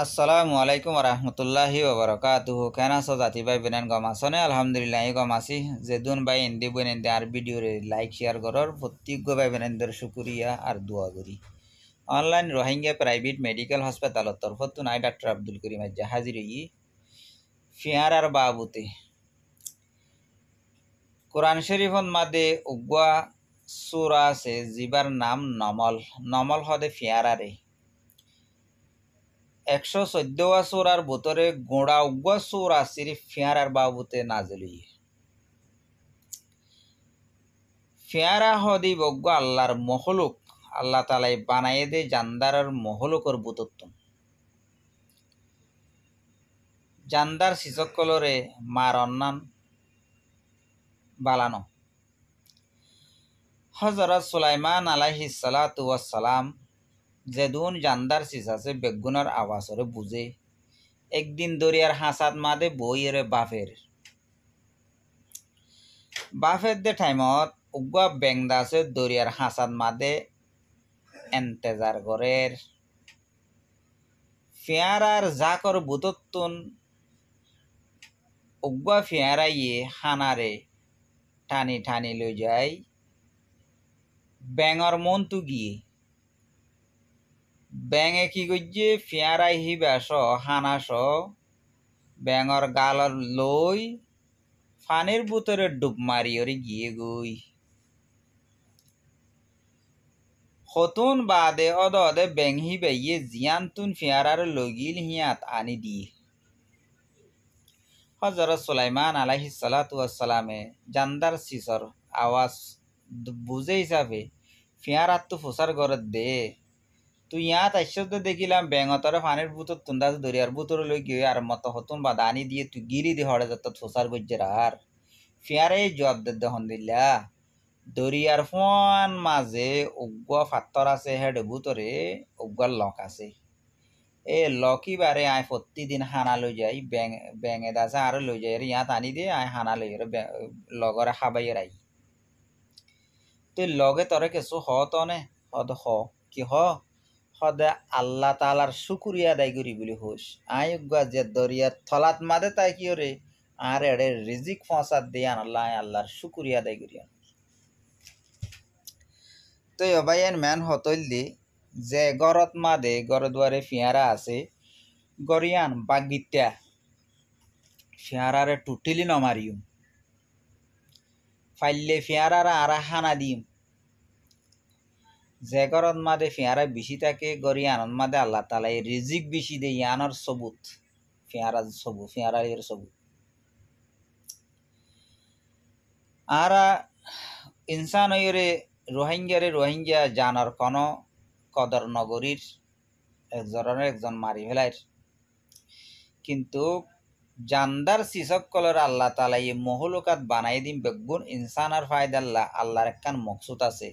আসসালামু আলাইকুম রহমতুল্লাহি ওবরকাতুহু কেনা জাতি বাই গম আসনে আলহামদুলিল্লাহ আসি যে দুন বাই ইন্দি বুন এন্দি আর ভিডিওরে লাইক শেয়ার করর প্রত্যেক বাই বিনানদের শুকুরিয়া আর দোয়া করি অনলাইন রোহিঙ্গা প্রাইভেট মেডিকেল হসপিটালের তো নাই ডাক্তার আব্দুল করিম আজ্জা হাজির ই ফিয়ার আর বাবুতে কোরআন শরীফন মাদে উগুয়া সুরা আছে জিবার নাম নমল নমল হদে আরে একশো চোদ্দোয়া চোরার বতরে গোড়া উগুয়া আসির সিরি ফিয়ারার বাবুতে নাজলি ফিয়ারা হদি বগ্য আল্লাহর মহলুক আল্লাহ তালাই বানাইয়ে দে জান্দারের মহলুকর বুতত্তম জান্দার সিচকলরে মার অন্যান বালানো হজরত সুলাইমান আলাহি সালাতু সালাম যেদুন জান্দার সিসাসে বেগুনার আওয়াজরে বুঝে একদিন দরিয়ার হাসাত মাদে বইয়েরে বাফের বাফের দে টাইমত উগুয়া বেংদাসে দরিয়ার হাসাত মাদে এন্তেজার গরের ফিয়ারার জাকর বুতত্তুন উগুয়া ফিয়ারাইয়ে হানারে টানি টানি লই যায় বেঙর মন্তু গিয়ে ব্যাঙে কি করছে পেয়ারাই হিবাস হানাস ব্যাঙর গালর লই ফানের বুতরে ডুব মারি ওরে গিয়ে গই হতুন বাদে অদ অদে ব্যাংহি বেয়ে তুন ফিয়ারার লগিল হিয়াত আনি দি হজর সুলাইমান আলাহি সালাতামে জান্দার সিসর আওয়াজ বুঝে হিসাবে ফিয়ারাত তো ফুসার ঘরত দে তো ইয়াত আশ্চর্য দেখিলাম ব্যাঙতরে ফানের বুতর তুন্দাজ ধরি আর বুতর লই গিয়ে আর মত হতুন বা দানি দিয়ে তুই গিরি দি হড়ে যত সোসার গজ্জের আর ফিয়ারে জবাব দে দেখোন দিলা দরিয়ার ফোন মাঝে উগুয়া ফাটৰ আছে হে বুতরে উগুয়ার লক আছে এ লকি বারে আয় প্রতিদিন হানা লই যাই ব্যাং ব্যাঙে দাসে আর লই যাই ইয়াত আনি দে আয় হানা লই লগরে হাবাইয়ের আই তই লগে তরে কিছু হ তনে হ কি হ সদে আল্লাহ তালার শুকুরিয়া আদায় করি বলে হুস আয়োগ্যা যে দরিয়ার থলাত মাদে তাই কি রে আর এড়ে রিজিক ফসাদ দিয়ে আল্লাহ আল্লাহর শুকুরিয়া আদায় করি তো এর ম্যান দি যে গরত মাদে গরদুয়ারে ফিয়ারা আছে গরিয়ান বাগিত্যা ফিয়ারারে টুটিলি নমারিম ফাইলে ফিয়ারারা আর হানা দিম যে গরত মাদে ফিয়ারা বেশি থাকে গড়ি আনন্দ মাদে আল্লাহ তালাই রিজিক বেশি দেয় ইয়ানোর সবুত ফিয়ারা সবু ফিয়ারা এর সবুত আর ইনসান ইরে রোহিঙ্গারে রোহিঙ্গা জানার কোনো কদর নগরীর একজনের একজন মারি ফেলাইর কিন্তু জানদার সিসক কলর আল্লাহ তালাই এই মহলকাত বানাই দিন বেগুন ইনসানার ফায়দাল্লাহ আল্লাহর একখান মকসুদ আছে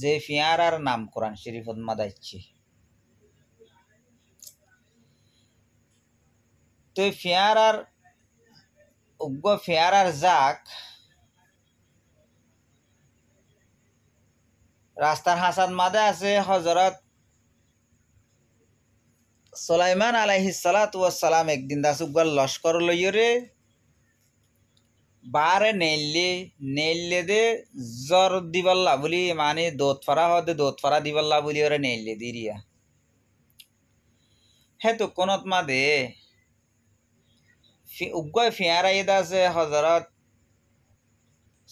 যে ফিয়ারার নাম কোরআন শরীফ মাদাইছি তো ফিয়ারার উগ্র ফিয়ারার জাক রাস্তার হাসান মাদা আছে হজরত সোলাইমান আলাইহিস সালাত ওয়াস সালাম একদিন দাসুগাল লস্কর লইয়রে বারে নেলে নেলে দে জ্বর দিবল্লা বলি মানে দোত হতে দোত দিবল্লা বলি ওরা নেলে দিরিয়া হে তো কোনত মা দে উগ্গয় ফিয়ারা ইদ আছে হজরত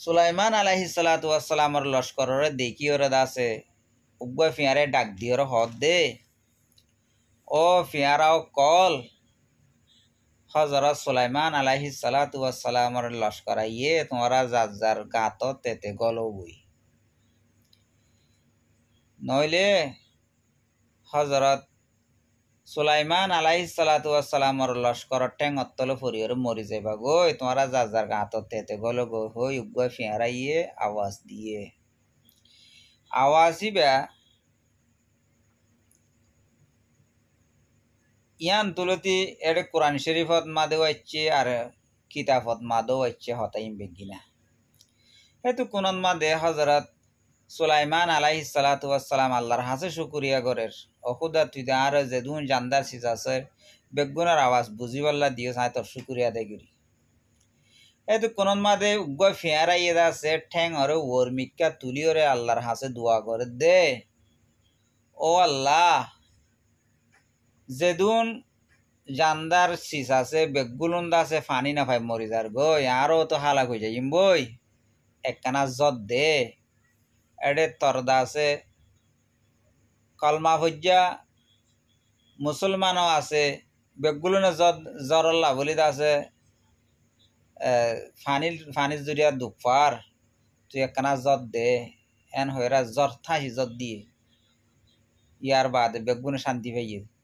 সুলাইমান আলাহি সালাতামর লস্করের দেখি ওরা দাসে উগ্গয় ফিয়ারে ডাক দিয়ে হদ দে ও ফিয়ারাও কল হজরত সুলাইমান আলাহি সালাতামর লস্কর ইয়ে তোমরা যার যার গাত তেতে গলবই নইলে হজরত সুলাইমান আলাহি সালাতামর লস্কর ঠেঙত তলে ফুরিয়র মরি যাবা গই তোমরা যার যার গাঁত তেতে গল গই হই উগ্র ফিয়ারা ইয়ে আওয়াজ দিয়ে আওয়াজ ইবা ইয়ান তুলতি এর কোরআন শরীফত মাদেও আইচ্ছে আর কিতাবত মাদেও আইচ্ছে হতাইম বেগিনা হেতু কোনত মাদে হজরত সুলাইমান আলাহি সালাতাম আল্লাহর হাসে শুকুরিয়া গরের অখুদা তুই আর যে দুন জানদার সিজাসের বেগুনার আওয়াজ বুঝিবাল্লা দিও সাঁয় তোর দে দেগুরি এতো কোনন মাদে উগ্র ফেয়ারাই এদা সে ঠ্যাং অরে ওর মিক্কা আল্লাহর হাসে দোয়া করে দে ও আল্লাহ যেদুন জানদার সিস আছে বেগুলুন্দা আছে ফানি না ভাই মরি যার গই আরও তো হালাক হয়ে যাইম বই একখানা জত দে এডে তরদা আছে কলমা ভজ্জা মুসলমানও আছে বেগুলুনে জত জরল্লা লাভলিত আছে ফানিল ফানির জুড়িয়া দুপার তুই একখানা জত দে এন হয়ে জ্বর থাহি জত দিয়ে ইয়ার বাদে বেগগুনে শান্তি পাইয়ে